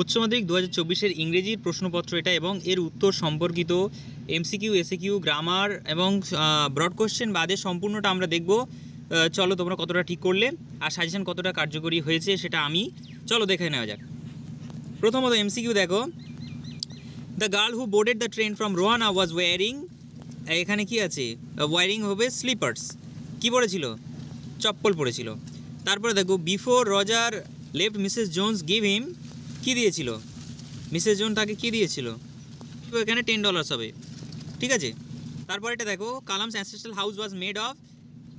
উচ্চ মাধ্যমিক দু হাজার চব্বিশের ইংরেজির প্রশ্নপত্র এটা এবং এর উত্তর সম্পর্কিত এমসিকিউ এসিকিউ গ্রামার এবং ব্রড কোশ্চেন বাদে সম্পূর্ণটা আমরা দেখব চলো তোমরা কতটা ঠিক করলে আর সাজেশন কতটা কার্যকরী হয়েছে সেটা আমি চলো দেখে নেওয়া যাক প্রথমত এমসিকিউ দেখো the girl who boarded the train from Rohana was wearing এখানে কি আছে ওয়ারিং হবে স্লিপার্স কি পড়েছিল চপ্পল পড়েছিল তারপরে দেখো before Roger left Mrs Jones give him কি দিয়েছিল মিসেস জোন তাকে কি দিয়েছিল এখানে টেন ডলার্স হবে ঠিক আছে তারপর এটা দেখো Kalam's ancestral house was made of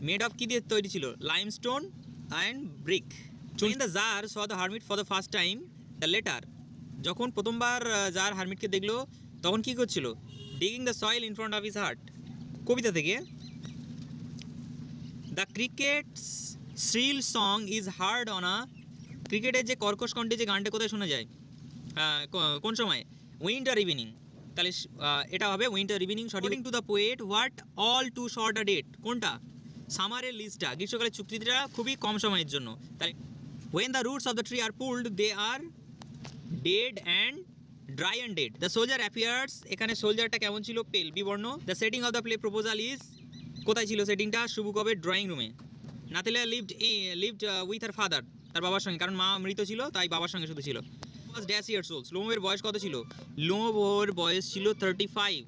made of কী দিয়ে তৈরি ছিল লাইমস্টোন অ্যান্ড ব্রিক চুন the czar saw the hermit for the first time the latter যখন প্রথমবার জার হারমিটকে দেখলো তখন কি করছিল digging the soil in front of his hut কবিতা থেকে the crickets shrill song is heard on a ক্রিকেটের যে কর্কশ কণ্ঠে যে গানটা কোথায় শোনা যায় কোন সময় উইন্টার ইভিনিং তাহলে এটা হবে winter evening shorting to the poet what all too short a date কোনটা সামারের লিস্টটা গ্রীষ্মকালের চুক্তিটা খুবই কম সময়ের জন্য তাহলে when the roots of the tree are pulled they are dead and dry and dead the soldier appears এখানে সোলজারটা কেমন ছিল পেল বিবর্ণ the setting of the play proposal is কোথায় ছিল সেটিংটা শুভু কবে ড্রয়িং রুমে Natalya lived lived with her father তার বাবার সঙ্গে কারণ মা মৃত ছিল তাই বাবার সঙ্গে শুধু ছিল ওয়াজ ড্যাশ ইয়ার্স ওল্ড বয়স কত ছিল লোমোবোর বয়স ছিল থার্টি ফাইভ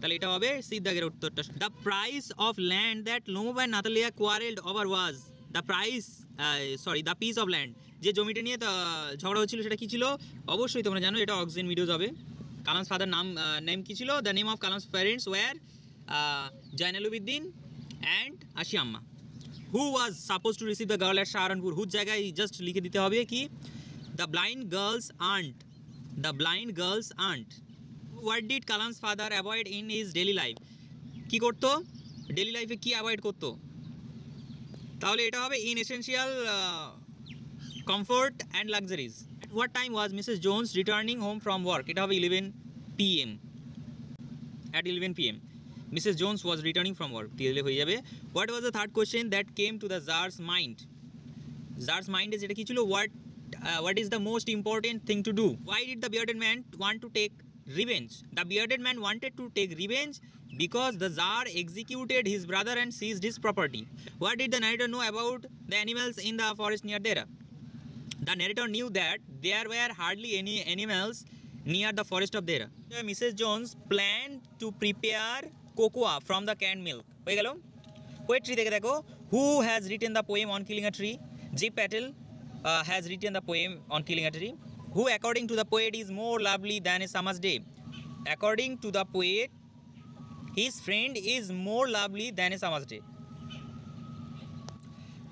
তাহলে এটা হবে সিদ্ধাগের উত্তরটা the price of land that Lomov and Natalya quarrelled over was the price sorry the piece of land যে জমিটা নিয়ে ঝগড়া হচ্ছিল সেটা কী ছিল অবশ্যই তোমরা জানো এটা অক্সিজেন ভিডিওজ যাবে কালামস ফাদার নাম নেম কী ছিল the name of Kalam's parents were Jainulabdeen and Ashiamma who was suppose to receive the girl at Saharanpur জায়গায় জাস্ট লিখে দিতে হবে কি the blind girl's aunt the blind girl's aunt what did Kalam's father avoid in his daily life কী করতো daily লাইফে কী avoid করতো তাহলে এটা হবে inessential comfort and luxuries what time was Mrs Jones returning home from work এটা হবে eleven PM at eleven PM Mrs. Jones was returning from work. What was the third question that came to the Tsar's mind? Tsar's mind is it? what, uh, what is the most important thing to do? Why did the bearded man want to take revenge? The bearded man wanted to take revenge because the Tsar executed his brother and seized his property. What did the narrator know about the animals in the forest near there? The narrator knew that there were hardly any animals near the forest of there. Mrs. Jones planned to prepare cocoa from the canned milk হয়ে গেল poetry দেখে দেখো who has written the poem on killing a tree G Patel has written the poem on killing a tree who according to the poet is more lovely than a summer's day according to the poet his friend is more lovely than a summer's day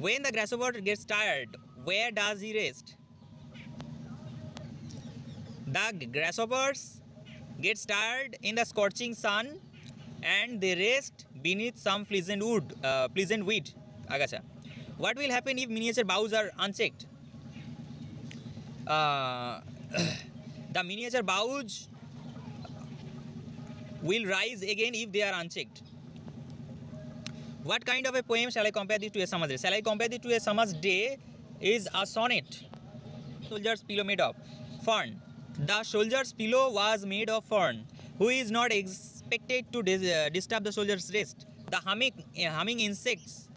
When the grasshopper gets tired, where does he rest? The grasshopper gets tired in the scorching sun and they rest beneath some pleasant wood, uh, pleasant weed. agacha. What will happen if miniature boughs are unchecked? Uh, the miniature boughs will rise again if they are unchecked. What kind of a poem shall I compare this to a summer's day? Shall I compare this to a summer's day is a sonnet. Soldier's pillow made of fern. The soldier's pillow was made of fern. Who is not ex expected to dis uh, disturb the soldier's rest. The humming, uh, humming insects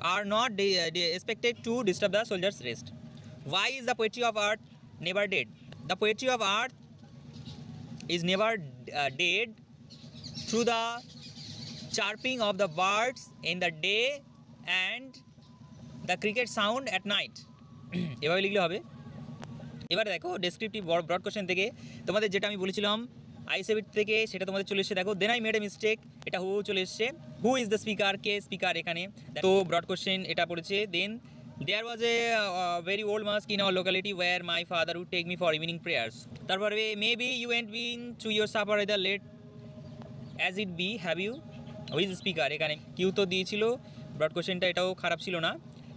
are not uh, expected to disturb the soldier's rest. Why is the poetry of art never dead? The poetry of art is never uh, dead through the chirping of the birds in the day and the cricket sound at night. এভাবে লিখলে হবে এবার দেখো descriptive broad question থেকে তোমাদের যেটা আমি বলেছিলাম আইসেভিট থেকে সেটা তোমাদের চলে এসছে দেখো then I made a mistake এটা হু চলে এসছে হু ইজ দ্য স্পিকার কে স্পিকার এখানে তো ব্রড কোশ্চেন এটা পড়েছে then there was a very old mosque in our locality where my father would take me for evening prayers তারপরে may be you and been to your suffer the late as it be have you was speaker এখানে Q তো দিয়েছিল broad কোশ্চেনটা এটাও খারাপ ছিল না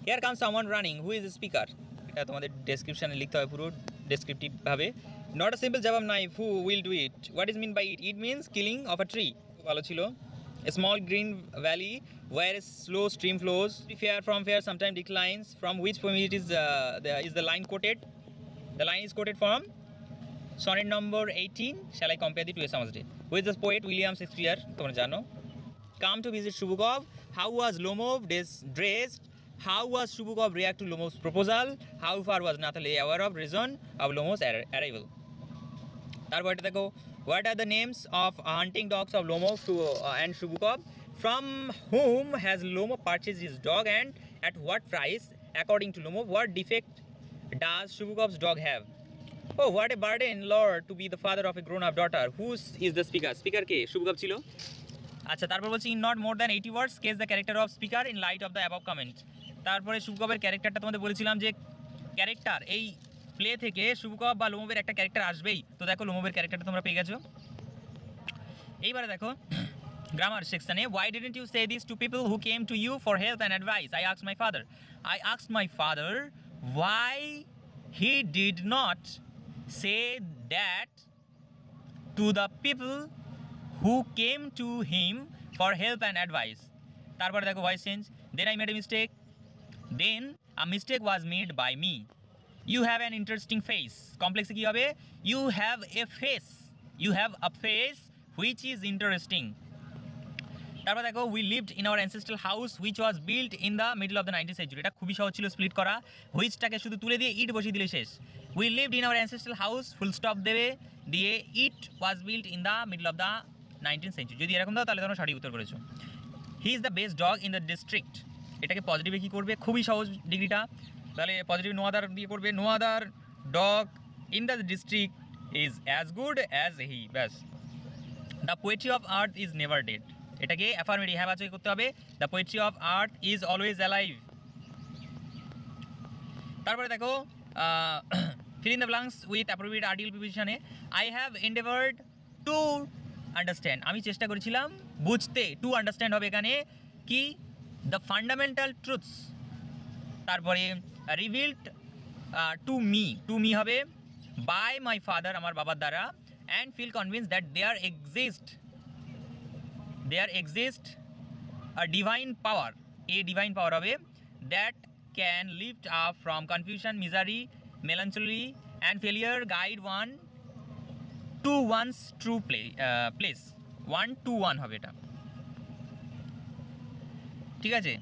here comes আমার রানিং হু ইজ স্পিকার এটা তোমাদের ডেসক্রিপশানে লিখতে হবে পুরো ডেসক্রিপটিভভাবে নট আ সিম্পল জবাব নাই who will do it what is mean by it it means killing of a tree ভালো ছিল small green valley where slow stream flows far from far sometime declines from which from it is is the line quoted the line is quoted from sonnet number eighteen shall I compare thee to a summer's day with the poet William Shakespeare তোমরা জানো come to visit Chubukov how was Lomov dress dress how was Chubukov react to Lomov's proposal how far was Natalya aware of reason of Lomov's arrival এটা দেখো what are the names of hunting dogs of Lomov and শুভুকব from whom has Lomov purchase is dog and at what price according to Lomov what defect does Chubukov's dog have oh what a burden lord to be the father of a grown up daughter whose is the speaker speaker কে শুভুকব ছিল আচ্ছা তারপর বলছি in not more than eighty words case the character of speaker in light of the above comment তারপরে শুভকবের ক্যারেক্টারটা তোমাদের বলেছিলাম যে ক্যারেক্টার এই প্লে থেকে শুভকপ বা লোমোবের একটা ক্যারেক্টার আসবেই তো দেখো লোমোবের ক্যারেক্টারটা তোমরা পেয়ে গেছো এইবারে দেখো grammar section eh? why didn't you say this to people who came to you for help and advice i asked my father i asked my father why he did not say that to the people who came to him for help and advice তারপরে দেখো voice change then i made a mistake then a mistake was made by me you have an interesting face কমপ্লেক্সে কী হবে you have a face you have a face which is interesting তারপর দেখো we lived in our ancestral house which was build in the middle of the nineteen century এটা খুবই সহজ ছিল split করা হুইচটাকে শুধু তুলে দিয়ে ইট বসিয়ে দিলে শেষ we lived in our ancestral house full stop দেবে দিয়ে it was build in the middle of the nineteen century যদি এরকম দাও তাহলে তোমরা সঠিক উত্তর করেছো he is the best dog in the district এটাকে পজিটিভে কী করবে খুবই সহজ ডিগ্রিটা তাহলে পজিটিভ নোয়াদার দিয়ে করবে no other dog in the district is as good as he ব্যাস the poetry of earth is never dead এটাকে অ্যাফার্মেটিভ হ্যাঁ বাচয় করতে হবে the poetry of earth is always alive তারপরে দেখো fill in the blanks with appropriate article প্রিপোজিশনে I have endeavoured to understand আমি চেষ্টা করেছিলাম বুঝতে টু আন্ডারস্ট্যান্ড হবে এখানে কি দ্য ফান্ডামেন্টাল ট্রুথস তারপরে revealed to me to me হবে বাই মাই ফাদার আমার বাবার দ্বারা and feel convince that there exist there exist a divine power a divine power হবে that can lift up from confusion misery melancholy and failure guide one to one's true play place one to one হবে এটা ঠিক আছে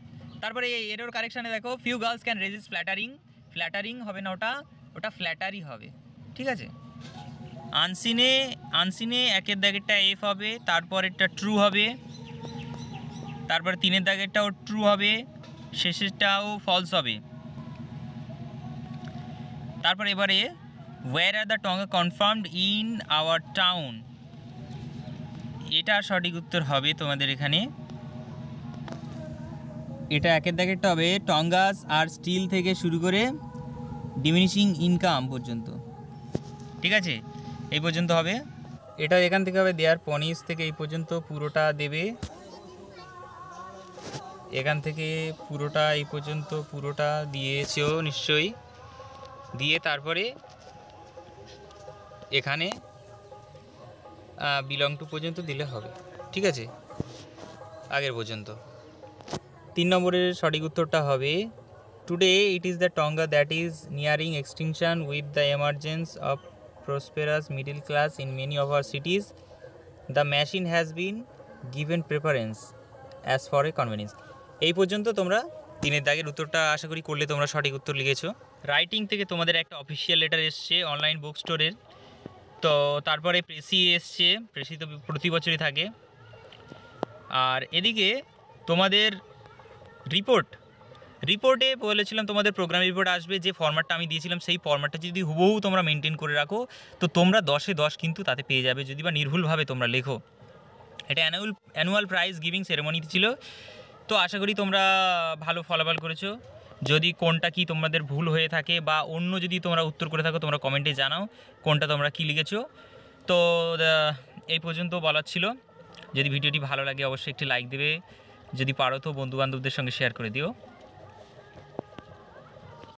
তারপরে এই error কারেকশানে দেখো few girls can resist flattering flattering হবে না ওটা ওটা ফ্ল্যাটারি হবে ঠিক আছে আনসিনে আনসিনে একের দাগেরটা এফ হবে তারপরেরটা ট্রু হবে তারপর তিনের দাগেরটাও ট্রু হবে শেষেরটাও ফলস হবে তারপর এবারে where are the tonga confirmed in our town এটা সঠিক উত্তর হবে তোমাদের এখানে এটা একের দাগের টবে টঙ্গাস আর স্টিল থেকে শুরু করে ডিমিনিশিং ইনকাম পর্যন্ত ঠিক আছে এই পর্যন্ত হবে এটা এখান থেকে হবে দেয়ার পনিস থেকে এই পর্যন্ত পুরোটা দেবে এখান থেকে পুরোটা এই পর্যন্ত পুরোটা দিয়েছেও নিশ্চয়ই দিয়ে তারপরে এখানে বিলং টু পর্যন্ত দিলে হবে ঠিক আছে আগের পর্যন্ত তিন নম্বরের সঠিক উত্তরটা হবে today it is the tonga that is nearing extinction with the emergence of prosperous middle class in many of our cities the machine has been given preference as for a convenience এই পর্যন্ত তোমরা দিনের দাগের উত্তরটা আশা করি করলে তোমরা সঠিক উত্তর লিখেছো রাইটিং থেকে তোমাদের একটা অফিসিয়াল লেটার এসছে অনলাইন বুক স্টোরের তো তারপরে প্রেসি এসছে প্রেসি তো প্রতি বছরই থাকে আর এদিকে তোমাদের রিপোর্ট রিপোর্টে বলেছিলাম তোমাদের প্রোগ্রাম রিপোর্ট আসবে যে ফর্ম্যাটটা আমি দিয়েছিলাম সেই ফর্ম্যাটটা যদি হুবহু তোমরা মেনটেন করে রাখো তো তোমরা দশে দশ কিন্তু তাতে পেয়ে যাবে যদি বা নির্ভুলভাবে তোমরা লেখো এটা অ্যানুয়াল অ্যানুয়াল প্রাইজ গিভিং সেরেমনিতে ছিল তো আশা করি তোমরা ভালো ফলাফল করেছো যদি কোনটা কি তোমাদের ভুল হয়ে থাকে বা অন্য যদি তোমরা উত্তর করে থাকো তোমরা কমেন্টে জানাও কোনটা তোমরা কি লিখেছো তো এই পর্যন্ত বলার ছিল যদি ভিডিওটি ভালো লাগে অবশ্যই একটি লাইক দেবে যদি পারো তো বন্ধুবান্ধবদের সঙ্গে শেয়ার করে দিও